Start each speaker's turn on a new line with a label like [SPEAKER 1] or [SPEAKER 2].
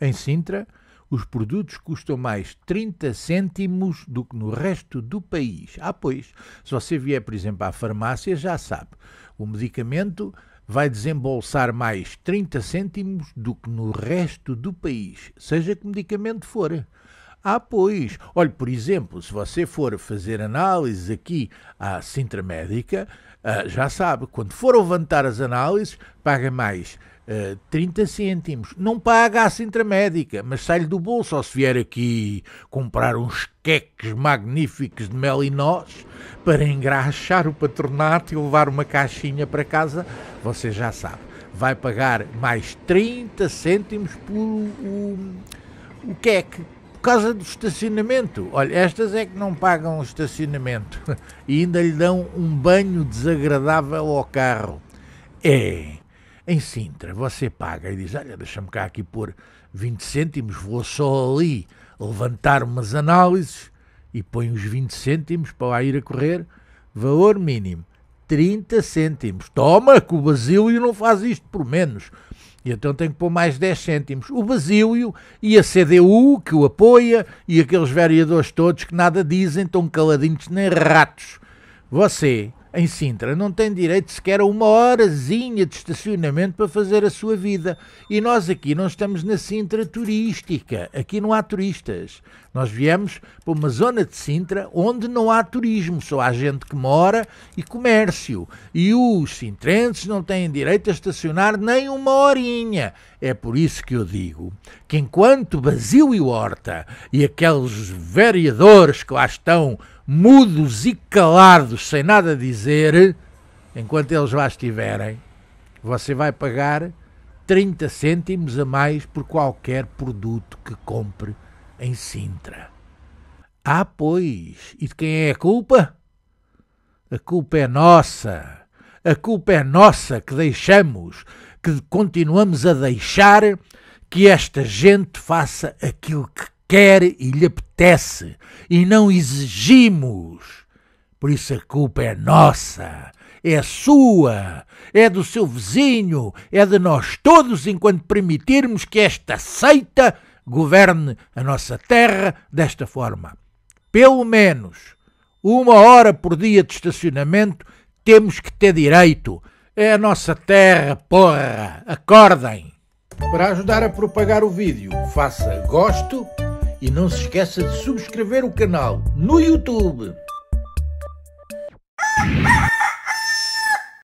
[SPEAKER 1] Em Sintra, os produtos custam mais 30 cêntimos do que no resto do país. Ah, pois, se você vier, por exemplo, à farmácia, já sabe, o medicamento vai desembolsar mais 30 cêntimos do que no resto do país, seja que medicamento for. Ah, pois, olhe, por exemplo, se você for fazer análises aqui à Sintra Médica, ah, já sabe, quando for levantar as análises, paga mais 30 eh, cêntimos. Não paga a Sintramédica, mas sai-lhe do bolso. Ou se vier aqui comprar uns queques magníficos de mel e noz para engraxar o patronato e levar uma caixinha para casa, você já sabe. Vai pagar mais 30 cêntimos por o, o queque. Por causa do estacionamento. Olha, estas é que não pagam o estacionamento e ainda lhe dão um banho desagradável ao carro. É em Sintra, você paga e diz: Olha, deixa-me cá aqui por 20 cêntimos, vou só ali levantar umas análises e põe os 20 cêntimos para lá ir a correr. Valor mínimo: 30 cêntimos. Toma, que o Basílio não faz isto por menos. E então tem que pôr mais 10 cêntimos. O Basílio e a CDU que o apoia e aqueles vereadores todos que nada dizem, estão caladinhos nem ratos. Você em Sintra não tem direito sequer a uma horazinha de estacionamento para fazer a sua vida. E nós aqui não estamos na Sintra turística. Aqui não há turistas. Nós viemos para uma zona de Sintra onde não há turismo, só há gente que mora e comércio. E os sintrenses não têm direito a estacionar nem uma horinha. É por isso que eu digo que enquanto Basílio Horta e aqueles vereadores que lá estão mudos e calados, sem nada dizer, enquanto eles lá estiverem, você vai pagar 30 cêntimos a mais por qualquer produto que compre em Sintra. Ah, pois, e de quem é a culpa? A culpa é nossa. A culpa é nossa que deixamos, que continuamos a deixar que esta gente faça aquilo que quer e lhe apetece e não exigimos. Por isso a culpa é nossa, é sua, é do seu vizinho, é de nós todos enquanto permitirmos que esta seita governe a nossa terra desta forma. Pelo menos uma hora por dia de estacionamento temos que ter direito. É a nossa terra, porra! Acordem! Para ajudar a propagar o vídeo, faça gosto e não se esqueça de subscrever o canal no YouTube.